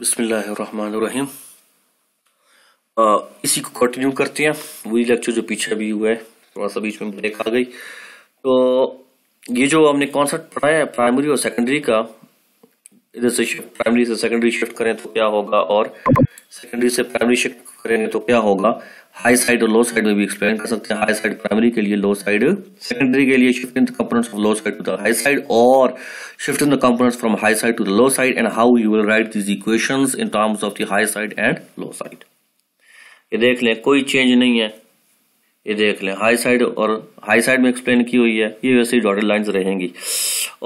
बसमीम इसी को कंटिन्यू करते हैं वही लेक्चर जो पीछे भी हुआ है थोड़ा सा बीच में ब्रेक आ गई तो ये जो हमने कॉन्सेप्ट पढ़ाया है प्राइमरी और सेकेंडरी का इधर से शिफ्ट प्राइमरी से सेकेंडरी शिफ्ट करें तो क्या होगा और सेकेंडरी से प्राइमरी शिफ्ट करेंगे तो क्या होगा हाई साइड और लो साइड में भी एक्सप्लेन कर सकते हैं हाई साइड प्राइमरी के लिए लो साइड सेकेंडरी के लिए shift in the components of low side to the high side और shift in the components from high side to the low side and how you will write this equations in terms of the high side and low side ये देख लें कोई change नहीं है ये देख लें हाई साइड और हाई साइड में एक्सप्लेन की हुई है ये वैसे ही डॉटेड लाइंस रहेंगी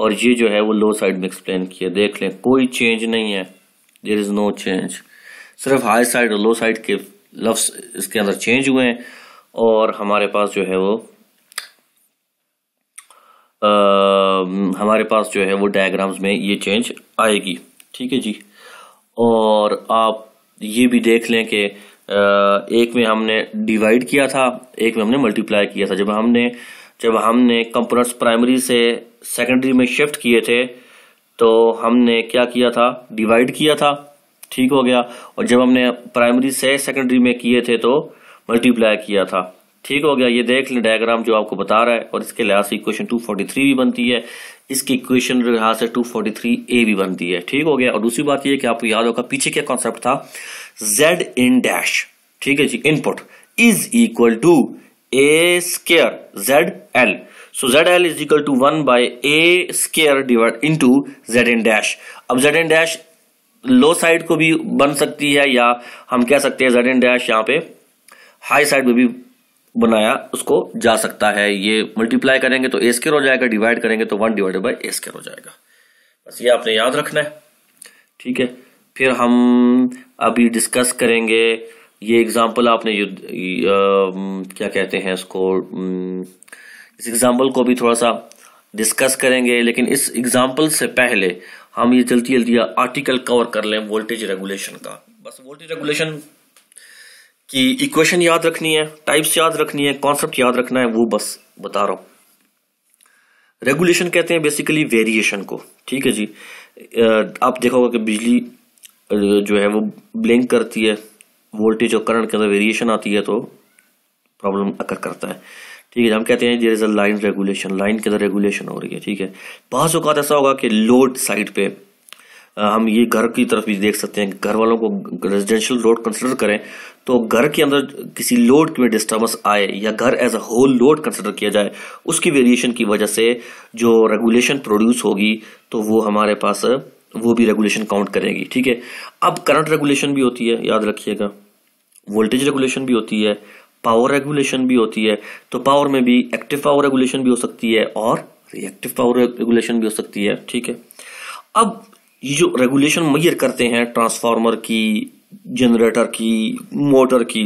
और ये जो है वो लो साइड में एक्सप्लेन किया देख लें कोई चेंज नहीं है देर इज़ नो चेंज सिर्फ हाई साइड और लो साइड के लफ्स इसके अंदर चेंज हुए हैं और हमारे पास जो है वो आ, हमारे पास जो है वो डायग्राम्स में ये चेंज आएगी ठीक है जी और आप ये भी देख लें कि एक में हमने डिवाइड किया था एक में हमने मल्टीप्लाई किया था जब हमने जब हमने कंपोनेंट्स प्राइमरी से सेकेंडरी में शिफ्ट किए थे तो हमने क्या किया था डिवाइड किया था ठीक हो गया और जब हमने प्राइमरी से सेकेंडरी में किए थे तो मल्टीप्लाई किया था ठीक हो गया ये देख लें डायग्राम जो आपको बता रहा है और इसके लिहाज से इक्वेशन 243 भी बनती है इसकी इक्वेशन लिहाज से 243 ए भी बनती है ठीक हो गया और दूसरी बात यह कि आपको याद होगा पीछे क्या कॉन्सेप्ट था जेड इन डैश ठीक है जी input is equal to a square Z L so Z L is equal to one by a square divide into Z N dash अब Z N dash low side को भी बन सकती है या हम कह सकते हैं जेड एन डैश यहाँ पे हाई साइड में भी बनाया उसको जा सकता है ये मल्टीप्लाई करेंगे तो ए स्केयर हो जाएगा डिवाइड करेंगे तो one divided by a square हो जाएगा बस ये आपने याद रखना है ठीक है फिर हम अभी डिस्कस करेंगे ये एग्जाम्पल आपने युद्ध क्या कहते हैं इसको इस एग्जाम्पल को भी थोड़ा सा डिस्कस करेंगे लेकिन इस एग्जाम्पल से पहले हम ये जल्दी जल्दी आर्टिकल कवर कर लें वोल्टेज रेगुलेशन का बस वोल्टेज रेगुलेशन की इक्वेशन याद रखनी है टाइप्स याद रखनी है कॉन्सेप्ट याद रखना है वो बस बता रहा हूं रेगुलेशन कहते हैं बेसिकली वेरिएशन को ठीक है जी आप देखोगे कि बिजली जो है वो ब्लिंक करती है वोल्टेज और करंट के अंदर वेरिएशन आती है तो प्रॉब्लम अकर करता है ठीक है हम कहते हैं there is a line regulation line के अंदर रेगुलेशन हो रही है ठीक है बहुत अवत ऐसा होगा कि लोड साइड पे हम ये घर की तरफ भी देख सकते हैं घर वालों को रेजिडेंशियल रोड कंसिडर करें तो घर के अंदर किसी लोड में डिस्टर्बेंस आए या घर as a whole load consider किया जाए उसकी वेरिएशन की वजह से जो रेगुलेशन प्रोड्यूस होगी तो वो हमारे पास वो भी रेगुलेशन काउंट करेगी ठीक है अब करंट रेगुलेशन भी होती है याद रखिएगा वोल्टेज रेगुलेशन भी होती है पावर रेगुलेशन भी होती है तो पावर में भी एक्टिव पावर रेगुलेशन भी हो सकती है और रिएक्टिव पावर रेगुलेशन भी हो सकती है ठीक है अब ये जो रेगुलेशन मैयर करते हैं ट्रांसफार्मर की जनरेटर की मोटर की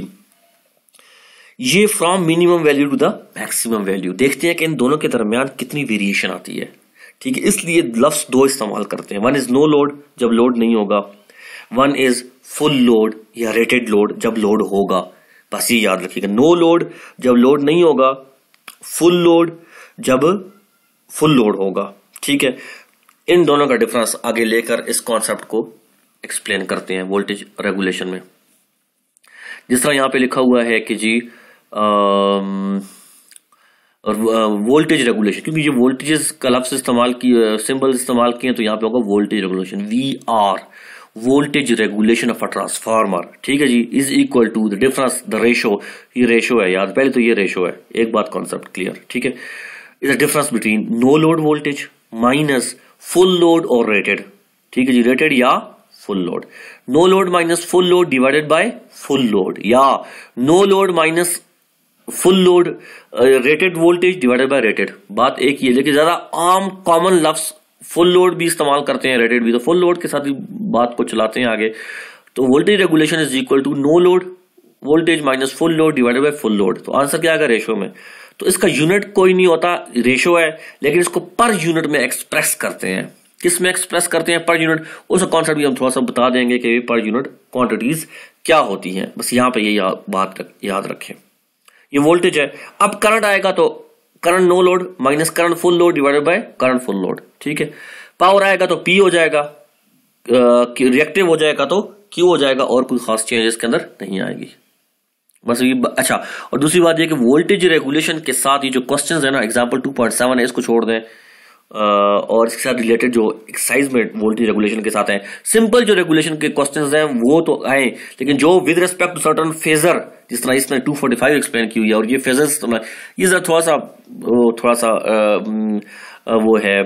ये from minimum value to the maximum value देखते हैं कि इन दोनों के दरमियान कितनी वेरिएशन आती है ठीक है इसलिए लफ्स दो इस्तेमाल करते हैं वन इज नो लोड जब लोड नहीं होगा वन इज फुल लोड या रेटेड लोड जब लोड होगा बस ये याद रखिएगा नो लोड जब लोड नहीं होगा फुल लोड जब फुल लोड होगा ठीक है इन दोनों का डिफरेंस आगे लेकर इस कॉन्सेप्ट को एक्सप्लेन करते हैं वोल्टेज रेगुलेशन में जिस तरह यहां पे लिखा हुआ है कि जी वोल्टेज रेगुलेशन क्योंकि ये वोल्टेजेस का लफ्स इस्तेमाल की सिंबल इस्तेमाल किए तो यहां पे होगा voltage regulation V R voltage regulation of a transformer ठीक है जी is equal to the difference the ratio ये रेशो है याद पहले तो ये रेशो है एक बात कॉन्सेप्ट क्लियर ठीक है is the difference between no load voltage minus full load और रेटेड ठीक है जी रेटेड या full load no load minus full load divided by full load या no load minus full load rated voltage divided by rated बात एक ही है लेकिन ज्यादा आम कॉमन लफ्स फुल लोड भी इस्तेमाल करते हैं रेटेड भी तो फुल लोड के साथ ही बात को चलाते हैं आगे तो voltage regulation is equal to no load voltage minus full load divided by full load तो आंसर क्या आएगा रेशो में तो इसका यूनिट कोई नहीं होता रेशो है लेकिन इसको पर यूनिट में एक्सप्रेस करते हैं किस में एक्सप्रेस करते हैं पर यूनिट उस कॉन्सेप्ट भी हम थोड़ा सा बता देंगे कि पर यूनिट क्वांटिटीज क्या होती हैं बस यहाँ पर ये यह बात याद रखें ये वोल्टेज है अब करंट आएगा तो current no load minus current full load divided by current full load ठीक है पावर आएगा तो पी हो जाएगा रिएक्टिव हो जाएगा तो क्यू हो जाएगा और कोई खास चेंज इसके अंदर नहीं आएगी बस ये अच्छा और दूसरी बात ये कि वोल्टेज रेगुलेशन के साथ ये जो क्वेश्चंस है ना एग्जांपल 2.7 है इसको छोड़ दें और इसके साथ रिलेटेड जो एक्साइज में वोल्टेज रेगुलेशन के साथ हैं सिंपल जो रेगुलेशन के क्वेश्चंस हैं वो तो आए लेकिन जो with respect to certain phasor जिस तरह इसमें 245 फोर्टी फाइव एक्सप्लेन की हुई है और ये फेजर्स ये जरा थोड़ा सा थोड़ा सा वो है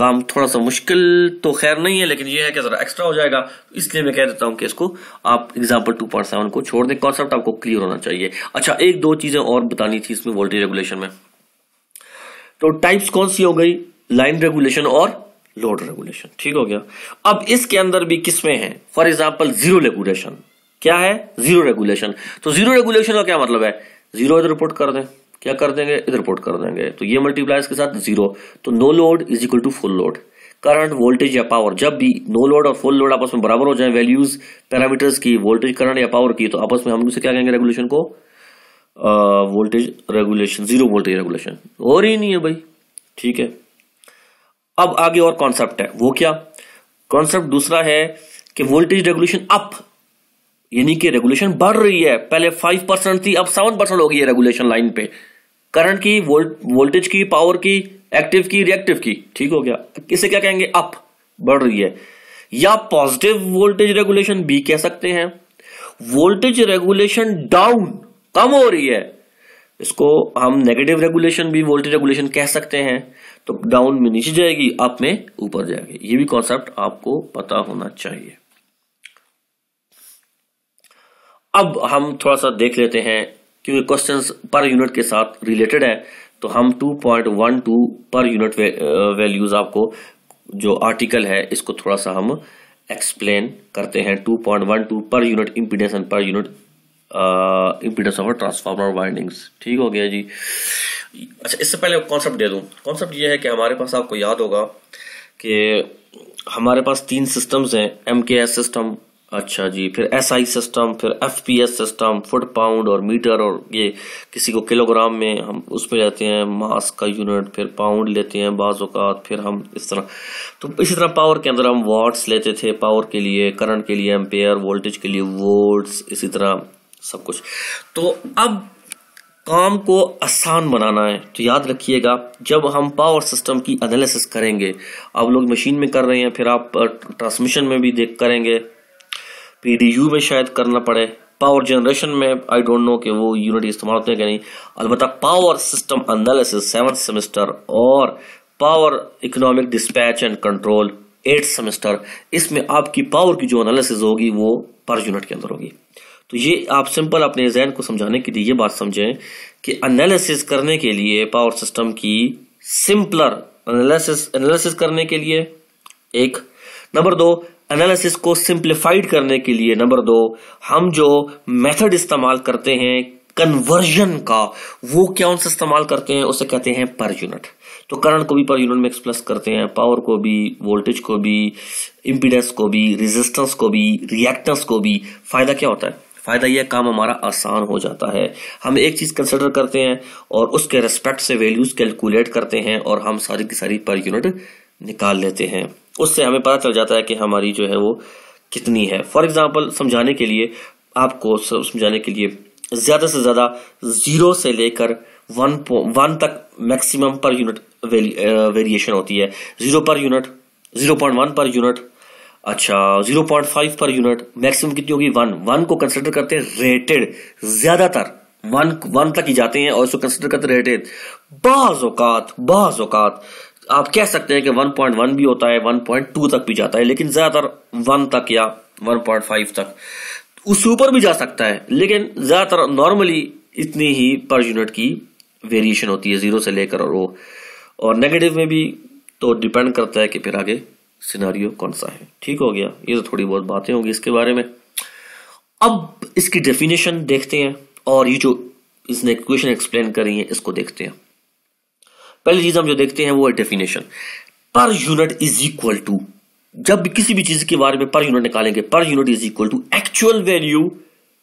काम थोड़ा सा मुश्किल तो खैर नहीं है लेकिन ये है कि ज़रा एक्स्ट्रा हो जाएगा इसलिए मैं कह देता हूँ कि इसको आप एग्जाम्पल टू को छोड़ दें कॉन्सेप्ट आपको क्लियर होना चाहिए अच्छा एक दो चीज़ें और बतानी थी इसमें वोल्टेज रेगुलेशन में तो टाइप्स कौन सी हो गई लाइन रेगुलेशन और लोड रेगुलेशन ठीक हो गया अब इसके अंदर भी किसमें है फॉर एग्जाम्पल जीरो रेगुलेशन क्या है जीरो रेगुलेशन तो जीरो रेगुलेशन का क्या मतलब है जीरो इधर रिपोर्ट कर दें क्या कर देंगे इधर रिपोर्ट कर देंगे तो ये मल्टीप्लाइज के साथ जीरो तो no load is equal to full load current voltage या पावर जब भी नो लोड और फुल लोड आपस में बराबर हो जाए वैल्यूज पैरामीटर्स की वोल्टेज करंट या पावर की तो आपस में हम उसे क्या कहेंगे रेगुलेशन को voltage regulation zero voltage regulation हो रही नहीं है भाई ठीक है अब आगे और कॉन्सेप्ट है वो क्या कॉन्सेप्ट दूसरा है कि वोल्टेज रेगुलेशन अप यानी कि रेगुलेशन बढ़ रही है पहले फाइव परसेंट थी अब सेवन परसेंट हो गई है रेगुलेशन लाइन पे करंट की वोल्ट वोल्टेज की पावर की एक्टिव की रिएक्टिव की ठीक हो गया इसे क्या कहेंगे अप बढ़ रही है या पॉजिटिव वोल्टेज रेगुलेशन भी कह सकते हैं वोल्टेज रेगुलेशन डाउन कम हो रही है इसको हम नेगेटिव रेगुलेशन भी वोल्टेज रेगुलेशन कह सकते हैं तो डाउन में नीचे जाएगी अप में ऊपर जाएगी ये भी कॉन्सेप्ट आपको पता होना चाहिए अब हम थोड़ा सा देख लेते हैं क्योंकि क्वेश्चंस पर यूनिट के साथ रिलेटेड है तो हम 2.12 पर यूनिट वैल्यूज आपको जो आर्टिकल है इसको थोड़ा सा हम एक्सप्लेन करते हैं 2.12 per unit impedance and per unit impedance of transformer windings ठीक हो गया जी अच्छा इससे पहले कॉन्सेप्ट दे दूँ कॉन्सेप्ट ये है कि हमारे पास आपको याद होगा कि हमारे पास तीन सिस्टम्स हैं एम के एस सिस्टम अच्छा जी फिर एस आई सिस्टम फिर F P S system foot pound और मीटर और ये किसी को किलोग्राम में हम उस पर लेते हैं मास का यूनिट फिर पाउंड लेते हैं बाज़ात फिर हम इस तरह तो इसी तरह पावर के अंदर हम वाट्स लेते थे पावर के लिए करंट के लिए एम्पेयर वोल्टेज के लिए वोल्ट्स इसी तरह सब कुछ तो अब काम को आसान बनाना है तो याद रखिएगा जब हम पावर सिस्टम की एनालिसिस करेंगे अब लोग मशीन में कर रहे हैं फिर आप ट्रांसमिशन में भी देख करेंगे पीडीयू में शायद करना पड़े पावर जनरेशन में आई डोंट नो कि वो यूनिट इस्तेमाल होते हैं कि नहीं अलबत्त power system analysis seven semester और power economic dispatch and control eight semester इसमें आपकी पावर की जो एनालिसिस होगी वो पर यूनिट के अंदर होगी तो ये आप सिंपल अपने जहन को समझाने के लिए ये बात समझें कि एनालिसिस करने के लिए पावर सिस्टम की सिंपलर एनालिसिस एनालिसिस करने के लिए एक नंबर दो एनालिसिस को सिंप्लीफाइड करने के लिए नंबर दो हम जो मेथड इस्तेमाल करते हैं कन्वर्जन का वो क्या उनसे इस्तेमाल करते हैं उसे कहते हैं पर यूनिट तो करंट को भी पर यूनिट में एक्सप्रेस करते हैं पावर को भी वोल्टेज को भी इम्पीडेंस को भी रेजिस्टेंस को भी रिएक्टेंस को भी फायदा क्या होता है फ़ायदा यह काम हमारा आसान हो जाता है हम एक चीज़ कंसिडर करते हैं और उसके रिस्पेक्ट से वैल्यूज़ कैलकुलेट करते हैं और हम सारी की सारी पर यूनिट निकाल लेते हैं उससे हमें पता चल जाता है कि हमारी जो है वो कितनी है फॉर एग्ज़ाम्पल समझाने के लिए आपको समझाने के लिए ज़्यादा से ज़्यादा ज़ीरो से लेकर वन वन तक मैक्सिमम पर यूनिट वेरिएशन होती है zero per unit zero point one per unit अच्छा 0.5 पर यूनिट मैक्सिमम कितनी होगी वन वन को कंसिडर करते हैं रेटेड ज्यादातर वन वन तक ही जाते हैं और इसको कंसिडर करते रेटेड बाज औकात बाज औकात आप कह सकते हैं कि 1.1 भी होता है 1.2 तक भी जाता है लेकिन ज्यादातर वन तक या 1.5 तक उससे ऊपर भी जा सकता है लेकिन ज्यादातर नॉर्मली इतनी ही पर यूनिट की वेरिएशन होती है जीरो से लेकर और वो और नेगेटिव में भी तो डिपेंड करता है कि फिर आगे सिनारियो कौन सा है ठीक हो गया ये तो थोड़ी बहुत बातें होगी इसके बारे में अब इसकी डेफिनेशन देखते हैं और ये जो इसने क्वेश्चन एक्सप्लेन करी है इसको देखते हैं पहली चीज हम जो देखते हैं वो है डेफिनेशन पर यूनिट इज इक्वल टू जब किसी भी चीज के बारे में पर यूनिट निकालेंगे per unit is equal to actual value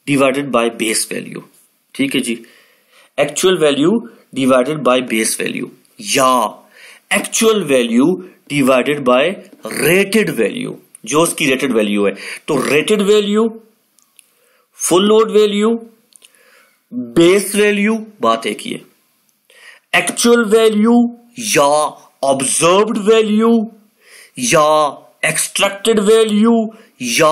divided by base value ठीक है जी actual value divided by base value या actual value divided by rated value जो उसकी रेटेड वैल्यू है तो rated value full load value base value बात एक ही है एक्चुअल वैल्यू या ऑब्जर्व्ड वैल्यू या एक्सट्रैक्टेड वैल्यू या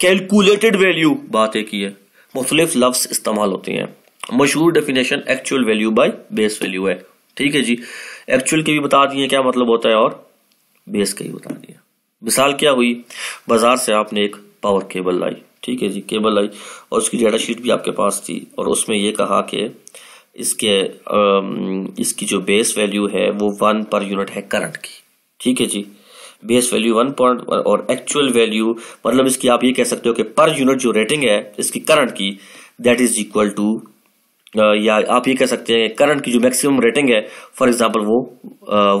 कैलकुलेटेड वैल्यू बात एक ही है मुख्तलिफ लफ्स इस्तेमाल होते हैं मशहूर definition actual value by base value है ठीक है जी एक्चुअल के भी बता दिए क्या मतलब होता है और बेस का ही बता दिया मिसाल क्या हुई बाजार से आपने एक पावर केबल लाई ठीक है जी केबल लाई और उसकी डेटा शीट भी आपके पास थी और उसमें ये कहा कि इसके इसकी जो बेस वैल्यू है वो वन पर यूनिट है करंट की ठीक है जी बेस वैल्यू वन पॉइंट और एक्चुअल वैल्यू मतलब इसकी आप ये कह सकते हो कि पर यूनिट जो रेटिंग है इसकी करंट की दैट इज इक्वल टू या आप ये कह सकते हैं करंट की जो मैक्सिमम रेटिंग है फॉर एग्जांपल वो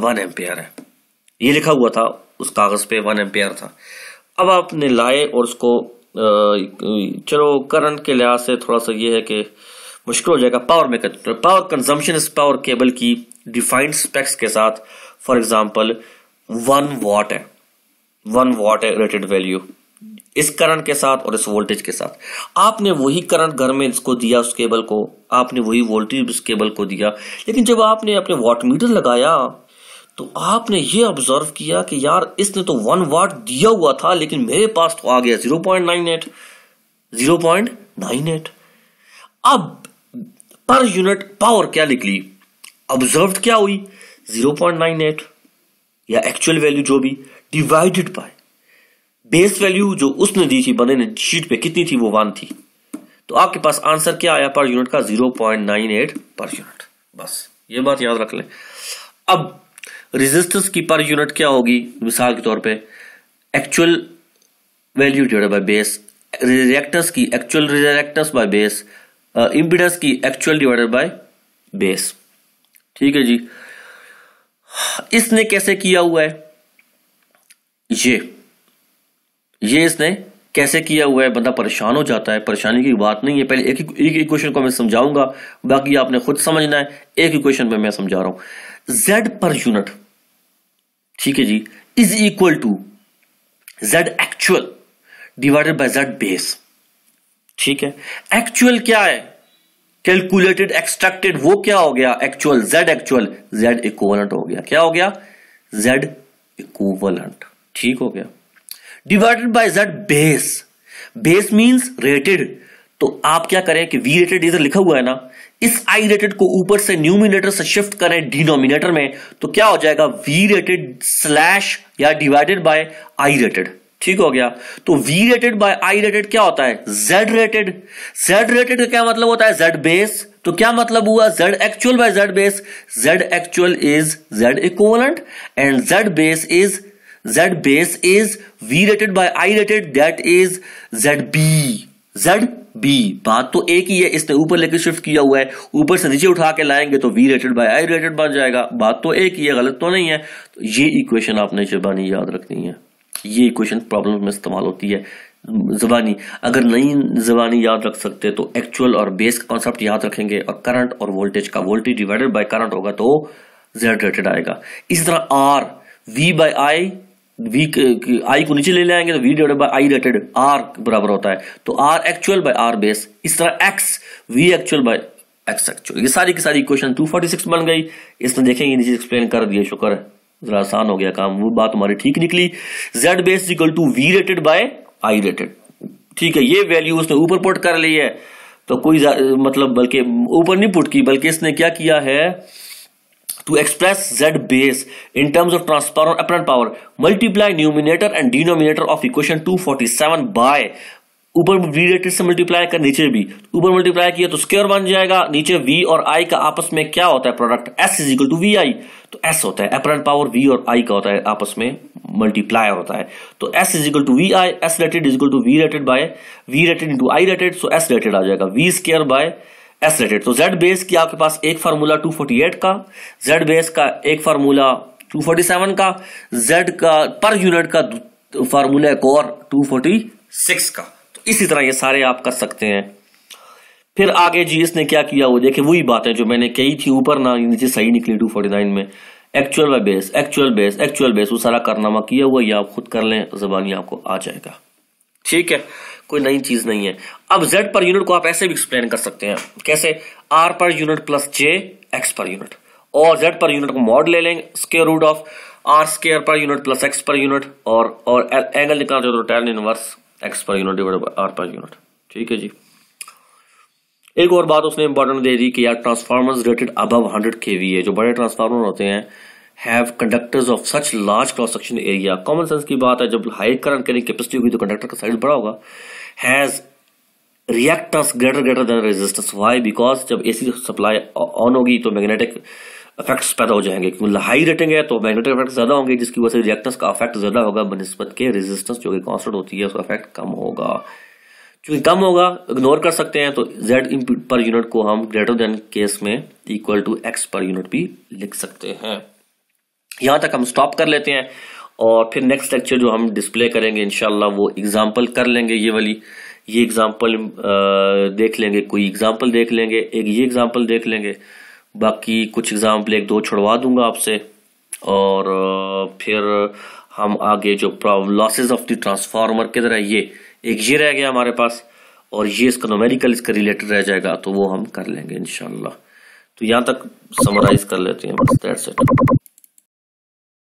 वन एम्पेयर है ये लिखा हुआ था उस कागज पे वन एम्पेयर था अब आपने लाए और उसको चलो करंट के लिहाज से थोड़ा सा ये है कि मुश्किल हो जाएगा पावर में पावर कंजम्पशन इस पावर केबल की डिफाइंड स्पेक्स के साथ फॉर एग्जांपल वन वॉट है वन वॉट है रेटेड वैल्यू इस करंट के साथ और इस वोल्टेज के साथ आपने वही करंट घर में इसको दिया उस केबल को आपने वही वोल्टेज उस केबल को दिया लेकिन जब आपने अपने वॉट मीटर लगाया तो आपने ये ऑब्जर्व किया कि यार इसने तो वन वाट दिया हुआ था लेकिन मेरे पास तो आ गया zero point nine eight zero point nine eight अब पर यूनिट पावर क्या निकली ऑब्जर्व क्या हुई जीरो पॉइंट नाइन एट या एक्चुअल वैल्यू जो भी डिवाइडेड बाय बेस वैल्यू जो उसने दी थी बने ने शीट पे कितनी थी वो वन थी तो आपके पास आंसर क्या आया पर यूनिट का zero point nine eight per unit बस ये बात याद रख लें अब रेजिस्टेंस की पर यूनिट क्या होगी मिसाल के तौर पे actual value divided by base reactors की actual reactors by base impedance की एक्चुअल डिवाइडेड बाय बेस ठीक है जी इसने कैसे किया हुआ है ये ये इसने कैसे किया हुआ है बंदा परेशान हो जाता है परेशानी की बात नहीं है पहले एक एक इक्वेशन को मैं समझाऊंगा बाकी आपने खुद समझना है एक इक्वेशन में मैं समझा रहा हूं जेड पर यूनिट ठीक है जी is equal to Z actual divided by Z base ठीक है एक्चुअल क्या है कैलकुलेटेड एक्सट्रैक्टेड वो क्या हो गया actual Z actual Z equivalent हो गया क्या हो गया जेड इक्वलेंट ठीक हो गया divided by Z base base means rated तो आप क्या करें कि वी रेटेड इधर लिखा हुआ है ना इस आई रेटेड को ऊपर से न्यूमिनेटर से शिफ्ट करें डिनोमिनेटर में तो क्या हो जाएगा वी रेटेड स्लैश या डिवाइडेड बाय आई रेटेड ठीक हो गया तो V rated by I rated क्या होता है जेड रेटेड जेड रेटेड का क्या मतलब होता है जेड बेस तो क्या मतलब हुआ Z actual by Z base Z actual is Z equivalent and Z base is Z base is V rated by I rated that is Z B Z B बात तो एक ही है इसने ऊपर लेके शिफ्ट किया हुआ है ऊपर से नीचे उठा के लाएंगे तो V rated by I rated बन जाएगा बात तो एक ही है गलत तो नहीं है तो ये इक्वेशन आपने जबानी याद रखनी है ये इक्वेशन प्रॉब्लम में इस्तेमाल होती है जबानी अगर नई जबानी याद रख सकते तो एक्चुअल और बेस कॉन्सेप्ट याद रखेंगे और करंट और वोल्टेज का वोल्टेज डिवाइडेड बाय करंट होगा तो जेड रेटेड आएगा इसी तरह R V by I V I को नीचे ले ले तो V divide by I rated R बराबर होता है तो R actual by R base इस तरह X V actual by X actual ये सारी की सारी इक्वेशन 246 बन गई इसमें देखेंगे नीचे एक्सप्लेन कर दिए शुक्र जरा आसान हो गया काम वो बात हमारी ठीक निकली Z base equal to V rated by I rated ठीक है ये वैल्यू उसने ऊपर पुट कर ली है तो कोई मतलब बल्कि ऊपर नहीं पुट की बल्कि इसने क्या किया है to express z base in terms of transparent apparent power multiply numerator and denominator of equation 247 by ऊपर वी से मल्टीप्लाई कर नीचे भी तो ऊपर मल्टीप्लाई किया तो स्क्योर बन जाएगा नीचे v और i का आपस में क्या होता है product s is equal to V I तो s होता है अपरेंट पावर v और i का होता है आपस में मल्टीप्लाई होता है तो s is equal to V I S rated is equal to V rated by V rated into I rated so S rated आ जाएगा V square by S rated तो जेड बेस की आपके पास एक फार्मूला 248 का जेड बेस का एक formula 247 का जेड का पर यूनिट का फार्मूला एक और 246 का तो इसी तरह ये सारे आप कर सकते हैं फिर आगे जी इसने क्या किया वो देखे वही बात है जो मैंने कही थी ऊपर ना नीचे सही निकली 249 में actual base actual base actual base वो सारा कारनामा किया हुआ ये आप खुद कर लें जबानी आपको आ जाएगा ठीक है कोई नई चीज नहीं है अब z पर यूनिट को आप ऐसे भी एक्सप्लेन कर सकते हैं कैसे r per unit plus J X per unit और z पर यूनिट को मॉड ले लेंगे square root of R square per unit plus X per unit और और एंगल निकाल चाहते tan inverse X per unit divide by R per unit ठीक है जी एक और बात उसने इंपॉर्टेंट दे दी कि यार ट्रांसफार्मर रेटेड अबव 100 केवी है जो बड़े ट्रांसफार्मर होते हैं have conductors of such large cross section area common sense की बात है जब हाई करंट करने कैपेसिटी होगी तो कंडक्टर का साइज बड़ा होगा has reactors greater greater than resistance why because जब एसी सप्लाई ऑन होगी तो मैग्नेटिक इफेक्ट्स पैदा हो जाएंगे क्योंकि हाई रेटिंग है तो मैग्नेटिक इफेक्ट ज्यादा होंगे जिसकी वजह से रिएक्टर्स का इफेक्ट ज्यादा होगा बनस्पत के रेजिस्टेंस जो कि कॉन्स्टेंट होती है उसका इफेक्ट कम होगा चूंकि कम होगा इग्नोर कर सकते हैं तो जेड पर यूनिट को हम ग्रेटर देन केस में equal to X per unit भी लिख सकते हैं यहाँ तक हम स्टॉप कर लेते हैं और फिर नेक्स्ट लेक्चर जो हम डिस्प्ले करेंगे इनशाला वो एग्ज़ाम्पल कर लेंगे ये वाली ये एग्ज़ाम्पल देख लेंगे कोई एग्ज़ाम्पल देख लेंगे एक ये एग्ज़ाम्पल देख लेंगे बाकी कुछ एग्ज़ाम्पल एक दो छुड़वा दूंगा आपसे और फिर हम आगे जो लॉसेज ऑफ द ट्रांसफार्मर किधर है ये एक ये रह गया हमारे पास और ये इसका नोमेरिकल इसका रिलेटेड रह जाएगा तो वो हम कर लेंगे इनशाला तो यहाँ तक समराइज कर लेते हैं बस